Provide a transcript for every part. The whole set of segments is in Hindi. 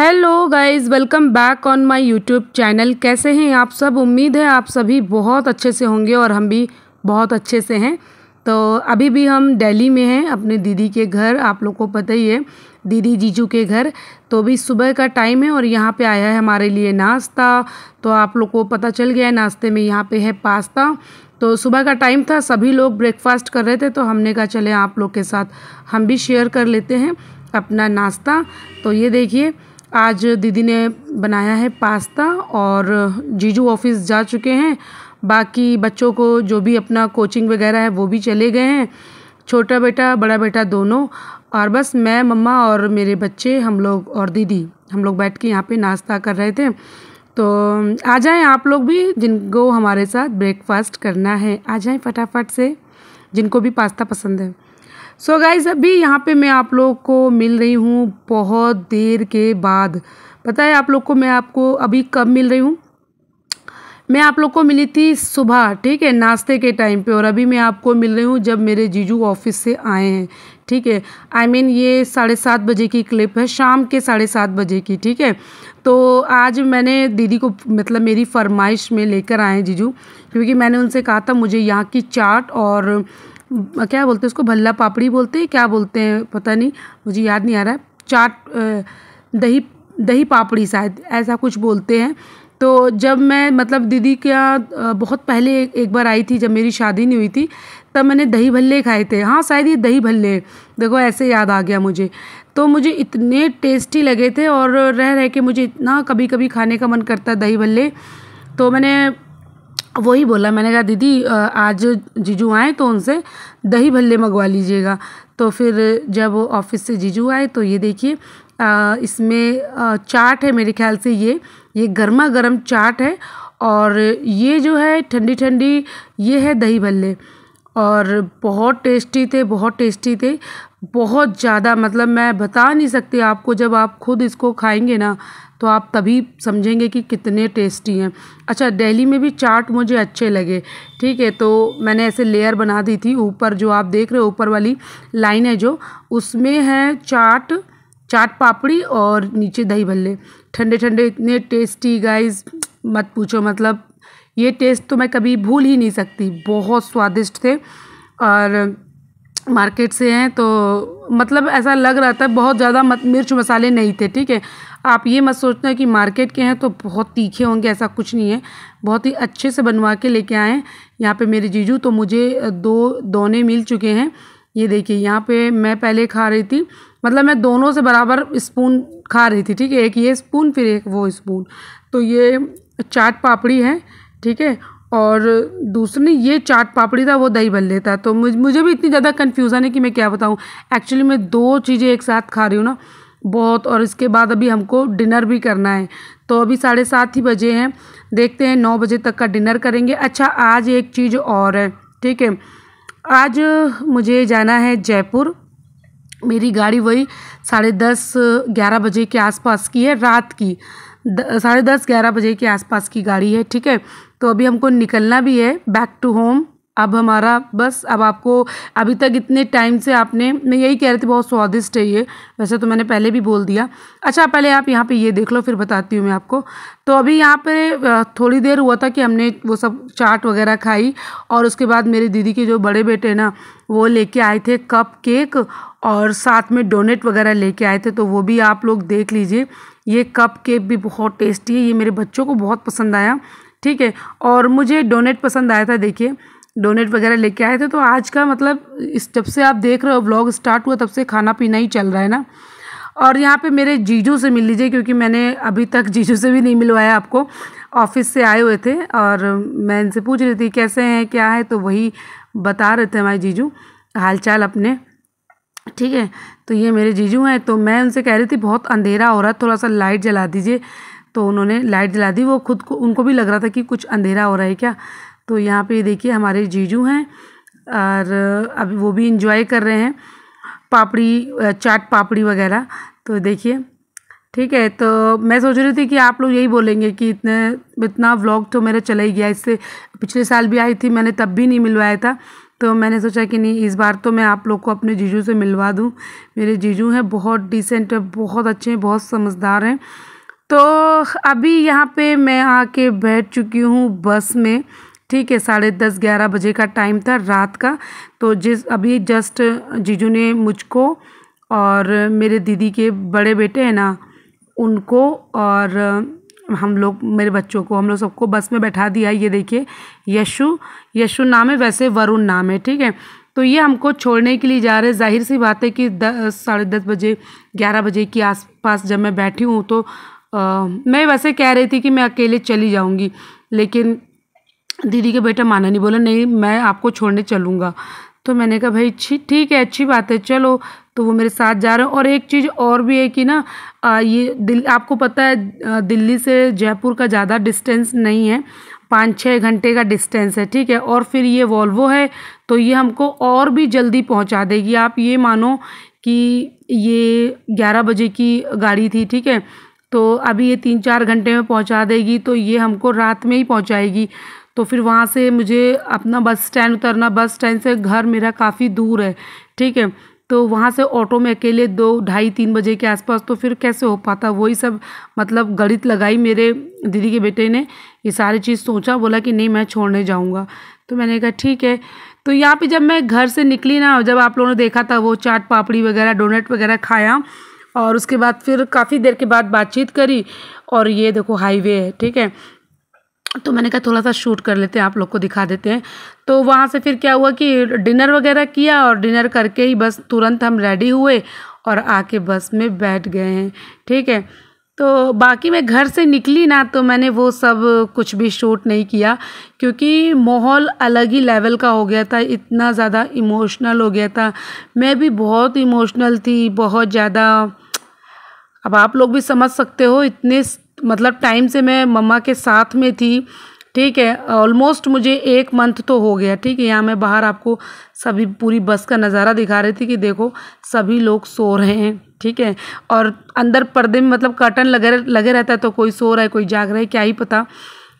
hello guys welcome back on my YouTube channel कैसे हैं आप सब उम्मीद है आप सभी बहुत अच्छे से होंगे और हम भी बहुत अच्छे से हैं तो अभी भी हम दिल्ली में हैं अपने दीदी के घर आप लोग को पता ही है दीदी जीजू के घर तो अभी सुबह का टाइम है और यहाँ पे आया है हमारे लिए नाश्ता तो आप लोग को पता चल गया है नाश्ते में यहाँ पे है पास्ता तो सुबह का टाइम था सभी लोग ब्रेकफास्ट कर रहे थे तो हमने कहा चले आप लोग के साथ हम भी शेयर कर लेते हैं अपना नाश्ता तो ये देखिए आज दीदी ने बनाया है पास्ता और जीजू ऑफिस जा चुके हैं बाकी बच्चों को जो भी अपना कोचिंग वगैरह है वो भी चले गए हैं छोटा बेटा बड़ा बेटा दोनों और बस मैं मम्मा और मेरे बच्चे हम लोग और दीदी हम लोग बैठ के यहाँ पे नाश्ता कर रहे थे तो आ जाएं आप लोग भी जिनको हमारे साथ ब्रेकफास्ट करना है आ जाएं फटाफट से जिनको भी पास्ता पसंद है सो गाइज अभी यहाँ पे मैं आप लोग को मिल रही हूँ बहुत देर के बाद पता है आप लोग को मैं आपको अभी कब मिल रही हूँ मैं आप लोग को मिली थी सुबह ठीक है नाश्ते के टाइम पे और अभी मैं आपको मिल रही हूँ जब मेरे जीजू ऑफिस से आए हैं ठीक है आई I मीन mean, ये साढ़े सात बजे की क्लिप है शाम के साढ़े सात बजे की ठीक है तो आज मैंने दीदी को मतलब मेरी फरमाइश में लेकर आए हैं जीजू क्योंकि मैंने उनसे कहा था मुझे यहाँ की चाट और क्या बोलते हैं उसको भल्ला पापड़ी बोलते हैं क्या बोलते हैं पता नहीं मुझे याद नहीं आ रहा चाट दही दही पापड़ी शायद ऐसा कुछ बोलते हैं तो जब मैं मतलब दीदी के यहाँ बहुत पहले एक, एक बार आई थी जब मेरी शादी नहीं हुई थी तब मैंने दही भल्ले खाए थे हाँ शायद ये दही भल्ले देखो ऐसे याद आ गया मुझे तो मुझे इतने टेस्टी लगे थे और रह रह के मुझे इतना कभी कभी खाने का मन करता दही भल्ले तो मैंने वही बोला मैंने कहा दीदी आज जीजू आए तो उनसे दही भल्ले मंगवा लीजिएगा तो फिर जब ऑफिस से जीजू आए तो ये देखिए इसमें चाट है मेरे ख्याल से ये ये गर्मा गर्म चाट है और ये जो है ठंडी ठंडी ये है दही भल्ले और बहुत टेस्टी थे बहुत टेस्टी थे बहुत ज़्यादा मतलब मैं बता नहीं सकती आपको जब आप खुद इसको खाएंगे ना तो आप तभी समझेंगे कि कितने टेस्टी हैं अच्छा दिल्ली में भी चाट मुझे अच्छे लगे ठीक है तो मैंने ऐसे लेयर बना दी थी ऊपर जो आप देख रहे हो ऊपर वाली लाइन है जो उसमें है चाट चाट पापड़ी और नीचे दही भल्ले ठंडे ठंडे इतने टेस्टी गाइस मत पूछो मतलब ये टेस्ट तो मैं कभी भूल ही नहीं सकती बहुत स्वादिष्ट थे और मार्केट से हैं तो मतलब ऐसा लग रहा था बहुत ज़्यादा मिर्च मसाले नहीं थे ठीक है आप ये मत सोचना कि मार्केट के हैं तो बहुत तीखे होंगे ऐसा कुछ नहीं है बहुत ही अच्छे से बनवा के लेके आए यहाँ पे मेरे जीजू तो मुझे दो दोने मिल चुके हैं ये देखिए यहाँ पे मैं पहले खा रही थी मतलब मैं दोनों से बराबर स्पून खा रही थी ठीक है एक ये स्पून फिर एक वो स्पून तो ये चाट पापड़ी है ठीक है और दूसरी ये चाट पापड़ी था वो दही भल्ले था तो मुझे भी इतनी ज़्यादा कन्फ्यूज़न है कि मैं क्या बताऊँ एक्चुअली मैं दो चीज़ें एक साथ खा रही हूँ ना बहुत और इसके बाद अभी हमको डिनर भी करना है तो अभी साढ़े सात ही बजे हैं देखते हैं नौ बजे तक का डिनर करेंगे अच्छा आज एक चीज़ और है ठीक है आज मुझे जाना है जयपुर मेरी गाड़ी वही साढ़े दस ग्यारह बजे के आसपास की है रात की साढ़े दस ग्यारह बजे के आसपास की गाड़ी है ठीक है तो अभी हमको निकलना भी है बैक टू होम अब हमारा बस अब आपको अभी तक इतने टाइम से आपने मैं यही कह रही थी बहुत स्वादिष्ट है ये वैसे तो मैंने पहले भी बोल दिया अच्छा पहले आप यहाँ पे ये देख लो फिर बताती हूँ मैं आपको तो अभी यहाँ पर थोड़ी देर हुआ था कि हमने वो सब चाट वगैरह खाई और उसके बाद मेरी दीदी के जो बड़े बेटे ना वो लेके आए थे कप केक और साथ में डोनेट वगैरह लेके आए थे तो वो भी आप लोग देख लीजिए ये कप केक भी बहुत टेस्टी है ये मेरे बच्चों को बहुत पसंद आया ठीक है और मुझे डोनेट पसंद आया था देखिए डोनेट वगैरह लेके आए थे तो आज का मतलब इस जब से आप देख रहे हो ब्लॉग स्टार्ट हुआ तब से खाना पीना ही चल रहा है ना और यहाँ पे मेरे जीजू से मिल लीजिए क्योंकि मैंने अभी तक जीजू से भी नहीं मिलवाया आपको ऑफिस से आए हुए थे और मैं इनसे पूछ रही थी कैसे हैं क्या है तो वही बता रहे थे हमारे जीजू हालचाल अपने ठीक है तो ये मेरे जीजू हैं तो मैं उनसे कह रही थी बहुत अंधेरा हो रहा है थोड़ा सा लाइट जला दीजिए तो उन्होंने लाइट जला दी वो खुद को उनको भी लग रहा था कि कुछ अंधेरा हो रहा है क्या तो यहाँ पे देखिए हमारे जीजू हैं और अभी वो भी इंजॉय कर रहे हैं पापड़ी चाट पापड़ी वगैरह तो देखिए ठीक है तो मैं सोच रही थी कि आप लोग यही बोलेंगे कि इतने इतना व्लॉग तो मेरा चला ही गया इससे पिछले साल भी आई थी मैंने तब भी नहीं मिलवाया था तो मैंने सोचा कि नहीं इस बार तो मैं आप लोग को अपने जीजू से मिलवा दूँ मेरे जीजू हैं बहुत डिसेंट है बहुत अच्छे हैं बहुत समझदार हैं तो अभी यहाँ पर मैं आके बैठ चुकी हूँ बस में ठीक है साढ़े दस ग्यारह बजे का टाइम था रात का तो जिस अभी जस्ट जीजू ने मुझको और मेरे दीदी के बड़े बेटे हैं ना उनको और हम लोग मेरे बच्चों को हम लोग सबको बस में बैठा दिया ये देखिए यशु यशु नाम है वैसे वरुण नाम है ठीक है तो ये हमको छोड़ने के लिए जा रहे जाहिर सी बात है कि दस साढ़े दस बजे ग्यारह बजे के आसपास जब मैं बैठी हूँ तो आ, मैं वैसे कह रही थी कि मैं अकेले चली जाऊँगी लेकिन दीदी के बेटा माना नहीं बोला नहीं मैं आपको छोड़ने चलूँगा तो मैंने कहा भाई अच्छी ठीक है अच्छी बात है चलो तो वो मेरे साथ जा रहे हैं और एक चीज़ और भी है कि ना ये दिल आपको पता है दिल्ली से जयपुर का ज़्यादा डिस्टेंस नहीं है पाँच छः घंटे का डिस्टेंस है ठीक है और फिर ये वॉल्वो है तो ये हमको और भी जल्दी पहुंचा देगी आप ये मानो कि ये ग्यारह बजे की गाड़ी थी ठीक है तो अभी ये तीन चार घंटे में पहुंचा देगी तो ये हमको रात में ही पहुंचाएगी तो फिर वहाँ से मुझे अपना बस स्टैंड उतरना बस स्टैंड से घर मेरा काफ़ी दूर है ठीक है तो वहाँ से ऑटो में अकेले दो ढाई तीन बजे के आसपास तो फिर कैसे हो पाता वही सब मतलब गणित लगाई मेरे दीदी के बेटे ने ये सारी चीज़ सोचा बोला कि नहीं मैं छोड़ने जाऊँगा तो मैंने कहा ठीक है तो यहाँ पे जब मैं घर से निकली ना जब आप लोगों ने देखा था वो चाट पापड़ी वगैरह डोनेट वगैरह खाया और उसके बाद फिर काफ़ी देर के बाद बातचीत करी और ये देखो हाईवे है ठीक है तो मैंने कहा थोड़ा सा शूट कर लेते हैं आप लोग को दिखा देते हैं तो वहाँ से फिर क्या हुआ कि डिनर वगैरह किया और डिनर करके ही बस तुरंत हम रेडी हुए और आके बस में बैठ गए हैं ठीक है तो बाकी मैं घर से निकली ना तो मैंने वो सब कुछ भी शूट नहीं किया क्योंकि माहौल अलग ही लेवल का हो गया था इतना ज़्यादा इमोशनल हो गया था मैं भी बहुत इमोशनल थी बहुत ज़्यादा अब आप लोग भी समझ सकते हो इतने मतलब टाइम से मैं मम्मा के साथ में थी ठीक है ऑलमोस्ट मुझे एक मंथ तो हो गया ठीक है यहाँ मैं बाहर आपको सभी पूरी बस का नज़ारा दिखा रही थी कि देखो सभी लोग सो रहे हैं ठीक है और अंदर पर्दे में मतलब कर्टन लगे लगे रहता है तो कोई सो रहा है कोई जाग रहा है क्या ही पता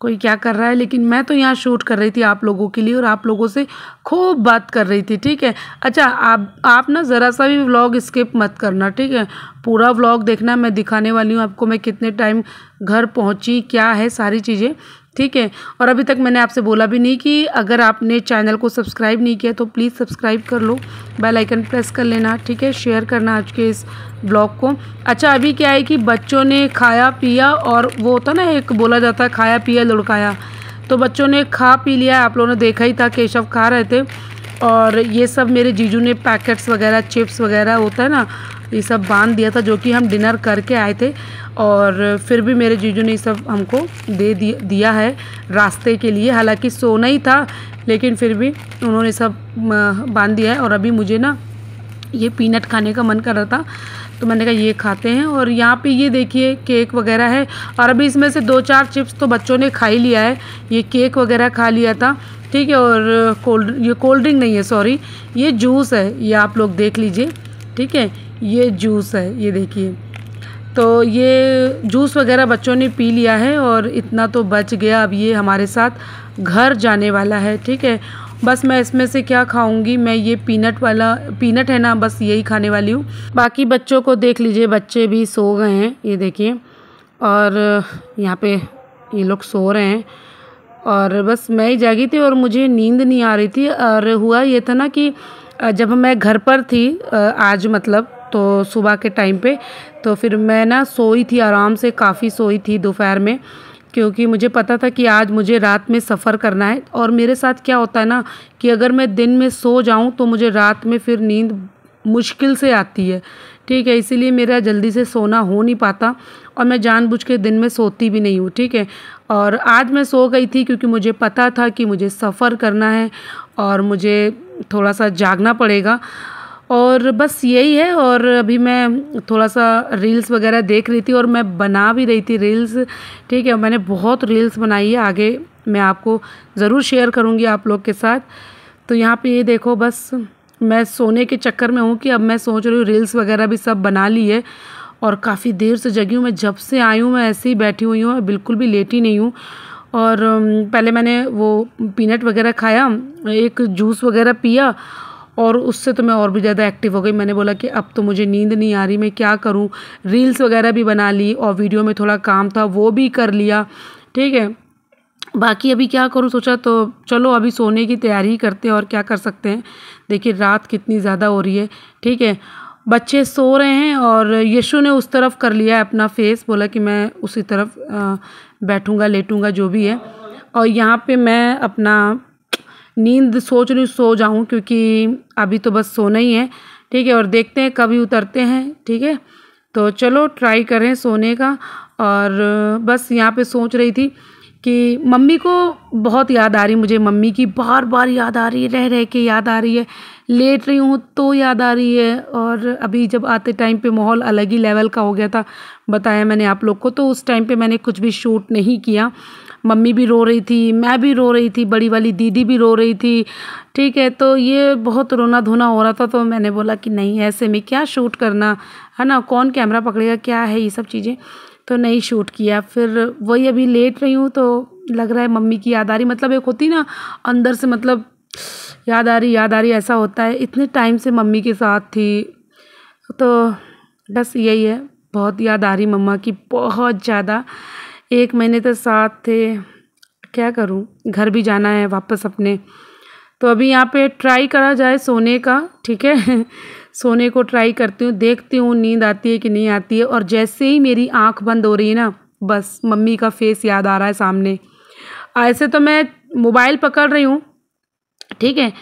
कोई क्या कर रहा है लेकिन मैं तो यहाँ शूट कर रही थी आप लोगों के लिए और आप लोगों से खूब बात कर रही थी ठीक है अच्छा आप आप ना ज़रा सा भी व्लॉग स्किप मत करना ठीक है पूरा व्लॉग देखना मैं दिखाने वाली हूँ आपको मैं कितने टाइम घर पहुँची क्या है सारी चीज़ें ठीक है और अभी तक मैंने आपसे बोला भी नहीं कि अगर आपने चैनल को सब्सक्राइब नहीं किया तो प्लीज़ सब्सक्राइब कर लो बेल आइकन प्रेस कर लेना ठीक है शेयर करना आज के इस ब्लॉग को अच्छा अभी क्या है कि बच्चों ने खाया पिया और वो होता ना एक बोला जाता है खाया पिया लुड़काया तो बच्चों ने खा पी लिया आप लोगों ने देखा ही था केशव खा रहे थे और ये सब मेरे जीजू ने पैकेट्स वगैरह चिप्स वगैरह होता है ना ये सब बांध दिया था जो कि हम डिनर करके आए थे और फिर भी मेरे जीजू ने ये सब हमको दे दिया है रास्ते के लिए हालांकि सोना ही था लेकिन फिर भी उन्होंने सब बांध दिया है और अभी मुझे ना ये पीनट खाने का मन कर रहा था तो मैंने कहा ये खाते हैं और यहाँ पे ये देखिए केक वगैरह है और अभी इसमें से दो चार चिप्स तो बच्चों ने खा ही लिया है ये केक वगैरह खा लिया था ठीक है और कोल्ड ये कोल्ड ड्रिंक नहीं है सॉरी ये जूस है ये आप लोग देख लीजिए ठीक है ये जूस है ये देखिए तो ये जूस वगैरह बच्चों ने पी लिया है और इतना तो बच गया अब ये हमारे साथ घर जाने वाला है ठीक है बस मैं इसमें से क्या खाऊंगी मैं ये पीनट वाला पीनट है ना बस यही खाने वाली हूँ बाकी बच्चों को देख लीजिए बच्चे भी सो गए हैं ये देखिए और यहाँ पे ये लोग सो रहे हैं और बस मैं ही जागी थी और मुझे नींद नहीं आ रही थी और हुआ ये था ना कि जब मैं घर पर थी आज मतलब तो सुबह के टाइम पे तो फिर मैं ना सोई थी आराम से काफ़ी सोई थी दोपहर में क्योंकि मुझे पता था कि आज मुझे रात में सफ़र करना है और मेरे साथ क्या होता है ना कि अगर मैं दिन में सो जाऊँ तो मुझे रात में फिर नींद मुश्किल से आती है ठीक है इसीलिए मेरा जल्दी से सोना हो नहीं पाता और मैं जानबूझ के दिन में सोती भी नहीं हूँ ठीक है और आज मैं सो गई थी क्योंकि मुझे पता था कि मुझे सफ़र करना है और मुझे थोड़ा सा जागना पड़ेगा और बस यही है और अभी मैं थोड़ा सा रील्स वगैरह देख रही थी और मैं बना भी रही थी रील्स ठीक है मैंने बहुत रील्स बनाई है आगे मैं आपको ज़रूर शेयर करूँगी आप लोग के साथ तो यहाँ पे ये देखो बस मैं सोने के चक्कर में हूँ कि अब मैं सोच रही हूँ रील्स वगैरह भी सब बना ली है और काफ़ी देर से जगी हूँ मैं जब से आई हूँ मैं ऐसे ही बैठी हुई हूँ बिल्कुल भी लेटी नहीं हूँ और पहले मैंने वो पीनट वगैरह खाया एक जूस वगैरह पिया और उससे तो मैं और भी ज़्यादा एक्टिव हो गई मैंने बोला कि अब तो मुझे नींद नहीं आ रही मैं क्या करूँ रील्स वगैरह भी बना ली और वीडियो में थोड़ा काम था वो भी कर लिया ठीक है बाकी अभी क्या करूँ सोचा तो चलो अभी सोने की तैयारी करते हैं और क्या कर सकते हैं देखिए रात कितनी ज़्यादा हो रही है ठीक है बच्चे सो रहे हैं और यशु ने उस तरफ कर लिया है अपना फेस बोला कि मैं उसी तरफ बैठूंगा लेटूंगा जो भी है और यहाँ पे मैं अपना नींद सोच रही सो जाऊँ क्योंकि अभी तो बस सोना ही है ठीक है और देखते हैं कभी उतरते हैं ठीक है तो चलो ट्राई करें सोने का और बस यहाँ पे सोच रही थी कि मम्मी को बहुत याद आ रही मुझे मम्मी की बार बार याद आ रही है रह रह के याद आ रही है लेट रही हूँ तो याद आ रही है और अभी जब आते टाइम पे माहौल अलग ही लेवल का हो गया था बताया मैंने आप लोग को तो उस टाइम पे मैंने कुछ भी शूट नहीं किया मम्मी भी रो रही थी मैं भी रो रही थी बड़ी वाली दीदी भी रो रही थी ठीक है तो ये बहुत रोना धोना हो रहा था तो मैंने बोला कि नहीं ऐसे में क्या शूट करना है ना कौन कैमरा पकड़ेगा क्या है ये सब चीज़ें तो नहीं शूट किया फिर वही अभी लेट रही हूँ तो लग रहा है मम्मी की याद आ रही मतलब एक होती ना अंदर से मतलब याद आ रही याद आ रही ऐसा होता है इतने टाइम से मम्मी के साथ थी तो बस यही है बहुत याद आ रही मम्मा की बहुत ज़्यादा एक महीने तक साथ थे क्या करूँ घर भी जाना है वापस अपने तो अभी यहाँ पे ट्राई करा जाए सोने का ठीक है सोने को ट्राई करती हूँ देखती हूँ नींद आती है कि नहीं आती है और जैसे ही मेरी आँख बंद हो रही है ना बस मम्मी का फेस याद आ रहा है सामने ऐसे तो मैं मोबाइल पकड़ रही हूँ ठीक है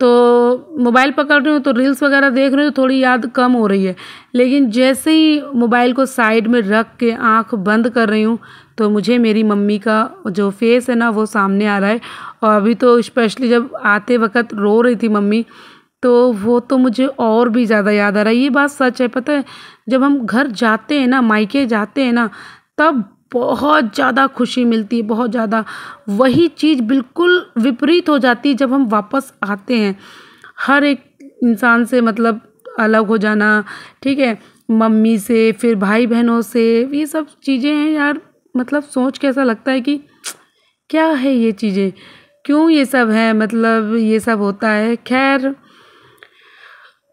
तो मोबाइल पकड़ रही हूँ तो रील्स वगैरह देख रही हूँ तो थोड़ी याद कम हो रही है लेकिन जैसे ही मोबाइल को साइड में रख के आँख बंद कर रही हूँ तो मुझे मेरी मम्मी का जो फेस है ना वो सामने आ रहा है और अभी तो स्पेशली जब आते वक्त रो रही थी मम्मी तो वो तो मुझे और भी ज़्यादा याद आ रहा है ये बात सच है पता है जब हम घर जाते हैं ना मायके जाते हैं ना तब बहुत ज़्यादा खुशी मिलती है बहुत ज़्यादा वही चीज़ बिल्कुल विपरीत हो जाती है जब हम वापस आते हैं हर एक इंसान से मतलब अलग हो जाना ठीक है मम्मी से फिर भाई बहनों से ये सब चीज़ें हैं यार मतलब सोच के ऐसा लगता है कि क्या है ये चीज़ें क्यों ये सब है मतलब ये सब होता है खैर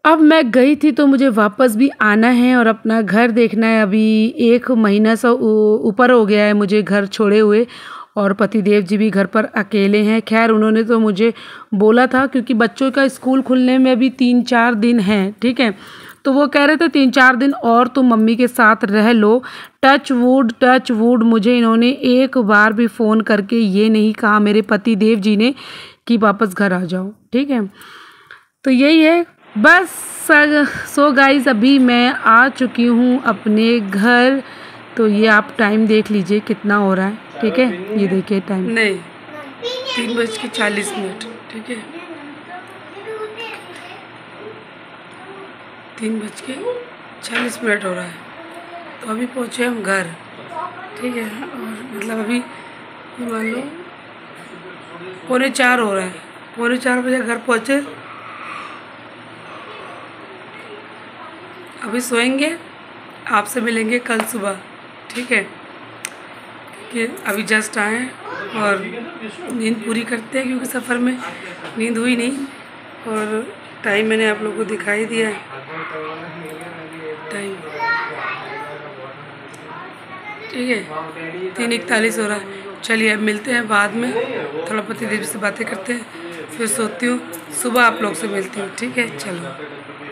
अब मैं गई थी तो मुझे वापस भी आना है और अपना घर देखना है अभी एक महीना सा ऊपर हो गया है मुझे घर छोड़े हुए और पतिदेव जी भी घर पर अकेले हैं खैर उन्होंने तो मुझे बोला था क्योंकि बच्चों का स्कूल खुलने में अभी तीन चार दिन हैं ठीक है तो वो कह रहे थे तीन चार दिन और तुम मम्मी के साथ रह लो टच वुड टच वुड मुझे इन्होंने एक बार भी फ़ोन करके ये नहीं कहा मेरे पति देव जी ने कि वापस घर आ जाओ ठीक है तो यही है बस सो गाइज़ अभी मैं आ चुकी हूँ अपने घर तो ये आप टाइम देख लीजिए कितना हो रहा है ठीक है ये देखिए टाइम नहीं तीन बज के चालीस मिनट ठीक है तीन बज के चालीस मिनट हो रहा है तो अभी पहुँचे हम घर ठीक है और मतलब अभी मान लो पौने चार हो रहा है पौने चार बजे घर पहुँचे अभी सोएंगे आपसे मिलेंगे कल सुबह ठीक है कि अभी जस्ट आए और नींद पूरी करते हैं क्योंकि सफ़र में नींद हुई नहीं और टाइम मैंने आप लोग को दिखाई दिया है टाइम ठीक है तीन इकतालीस हो रहा है चलिए अब मिलते हैं बाद में थोड़ा पति देवी से बातें करते हैं फिर सोती हूँ सुबह आप लोग से मिलती हूँ ठीक है चलो